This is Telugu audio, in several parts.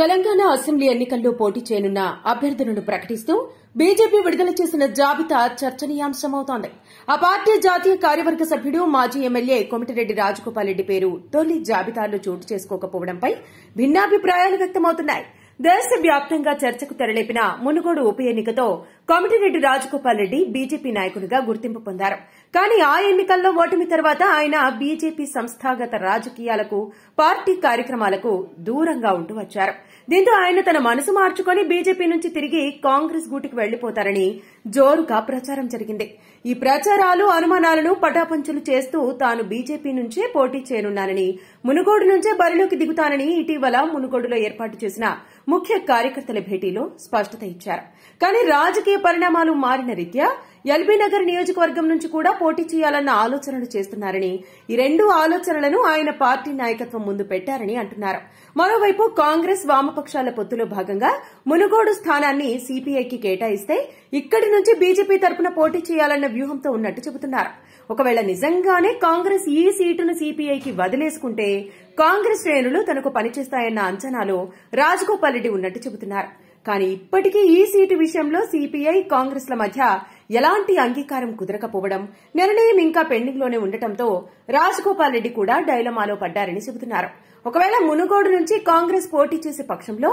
తెలంగాణ అసెంబ్లీ ఎన్నికల్లో పోటీ చేయనున్న అభ్యర్థులను ప్రకటిస్తూ బీజేపీ విడుదల చేసిన జాబితా చర్చనీయాంశమవుతోంది ఆ పార్టీ జాతీయ కార్యవర్గ సభ్యుడు మాజీ ఎమ్మెల్యే కొమిటిరెడ్డి రాజగోపాల్ రెడ్డి పేరు తొలి జాబితాలో చోటు చేసుకోకపోవడంపై భిన్నాభిప్రాయాలు వ్యక్తమవుతున్నాయి దేశవ్యాప్తంగా చర్చకు తెరలేపిన మునుగోడు ఉప ఎన్నికతో కోమటిరెడ్డి రాజగోపాల్ రెడ్డి బీజేపీ నాయకుడిగా గుర్తింపు పొందారు కానీ ఆ ఎన్నికల్లో ఓటమి తర్వాత ఆయన బీజేపీ సంస్థాగత రాజకీయాలకు పార్టీ కార్యక్రమాలకు దూరంగా ఉంటూ వచ్చారు దీంతో ఆయన తన మనసు మార్చుకుని బీజేపీ నుంచి తిరిగి కాంగ్రెస్ గూటికి వెళ్లిపోతారని జోరుగా ప్రచారం జరిగింది ఈ ప్రచారాలు అనుమానాలను పటాపంచులు చేస్తూ తాను బీజేపీ నుంచే పోటీ చేయనున్నానని మునుగోడు నుంచే బరిలోకి దిగుతానని ఇటీవల మునుగోడులో ఏర్పాటు చేసిన ముఖ్య కార్యకర్తల భేటీలో స్పష్టత ఇచ్చారు కానీ రాజకీయ రాజకీయ పరిణామాలు మారిన రీత్యా ఎల్బీ నగర్ నియోజకవర్గం నుంచి కూడా పోటీ చేయాలన్న ఆలోచనలు చేస్తున్నారని ఈ రెండు ఆలోచనలను ఆయన పార్టీ నాయకత్వం ముందు పెట్టారని అంటున్నారు మరోవైపు కాంగ్రెస్ వామపక్షాల పొత్తులో భాగంగా మునుగోడు స్థానాన్ని సిపిఐకి కేటాయిస్తే ఇక్కడి నుంచి బీజేపీ తరపున పోటీ చేయాలన్న వ్యూహంతో ఉన్నట్టు చెబుతున్నారు ఒకవేళ నిజంగానే కాంగ్రెస్ ఈ సీటును సిపిఐకి వదిలేసుకుంటే కాంగ్రెస్ శ్రేణులు తనకు పనిచేస్తాయన్న అంచనాలో రాజగోపాల్ రెడ్డి ఉన్నట్టు చెబుతున్నారు కానీ ఇప్పటికీ ఈ సీటు విషయంలో సిపిఐ కాంగ్రెస్ల మధ్య ఎలాంటి అంగీకారం కుదరకపోవడం నిర్ణయం ఇంకా పెండింగ్ లోనే ఉండటంతో రాజగోపాల్ రెడ్డి కూడా డైలమాలో పడ్డారని చెబుతున్నారు ఒకవేళ మునుగోడు నుంచి కాంగ్రెస్ పోటీ చేసే పక్షంలో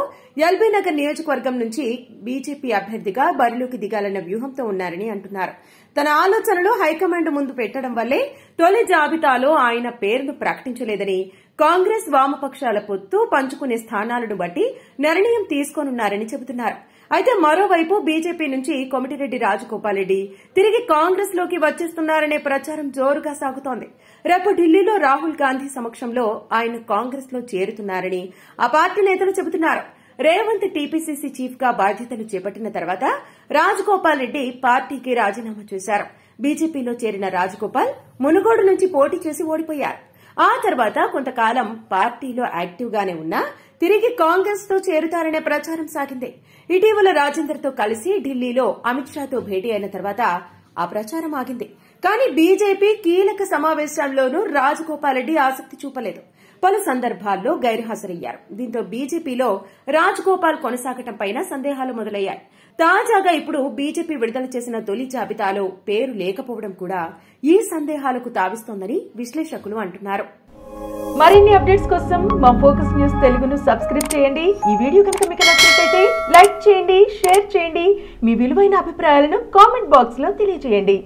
ఎల్బీ నగర్ నియోజకవర్గం నుంచి బీజేపీ అభ్యర్థిగా బరిలోకి దిగాలన్న వ్యూహంతో ఉన్నారని అంటున్నారు తన ఆలోచనలు హైకమాండ్ ముందు పెట్టడం వల్లే తొలి జాబితాలో ఆయన పేరును ప్రకటించలేదని కాంగ్రెస్ వామపక్షాల పొత్తు పంచుకునే స్థానాలను బట్టి నిర్ణయం తీసుకోనున్నారని చెబుతున్నారు అయితే మరోవైపు బీజేపీ నుంచి కొమిటిరెడ్డి రాజగోపాల్ రెడ్డి తిరిగి కాంగ్రెస్ లోకి వచ్చేస్తున్నారనే ప్రచారం జోరుగా సాగుతోంది రేపు ఢిల్లీలో రాహుల్ గాంధీ సమక్షంలో ఆయన కాంగ్రెస్ లో చేరుతున్నారని ఆ పార్టీ నేతలు చెబుతున్నారు రేవంత్ టీపీసీసీ చీఫ్ గా బాధ్యతలు చేపట్టిన తర్వాత రాజగోపాల్ రెడ్డి పార్టీకి రాజీనామా చేశారు బీజేపీలో చేరిన రాజగోపాల్ మునుగోడు నుంచి పోటీ చేసి ఓడిపోయారు ఆ తర్వాత కొంతకాలం పార్టీలో యాక్టివ్గానే ఉన్నా తిరిగి కాంగ్రెస్ తో చేరుతారనే ప్రచారం సాగింది ఇటీవల రాజేందర్ తో కలిసి ఢిల్లీలో అమిత్ షాతో భేటీ అయిన తర్వాత ఆ ప్రచారం ఆగింది కానీ బీజేపీ కీలక సమావేశంలోనూ రాజగోపాల్ రెడ్డి ఆసక్తి చూపలేదు పలు సందర్భాల్లో గైర్హాజరయ్యారు దీంతో బీజేపీలో రాజ్ గోపాల్ కొనసాగటంపైన సందేహాలు మొదలయ్యాయి తాజాగా ఇప్పుడు బీజేపీ విడుదల చేసిన తొలి జాబితాలో పేరు లేకపోవడం కూడా ఈ సందేహాలకు తావిస్తోందని విశ్లేషకులు అంటున్నారు మరిన్ని అప్డేట్స్ కోసం మా ఫోకస్ న్యూస్ తెలుగును సబ్స్క్రైబ్ చేయండి ఈ వీడియో కనుక మీకు నచ్చినట్లయితే లైక్ చేయండి షేర్ చేయండి మీ విలువైన అభిప్రాయాలను కామెంట్ బాక్స్ లో తెలియజేయండి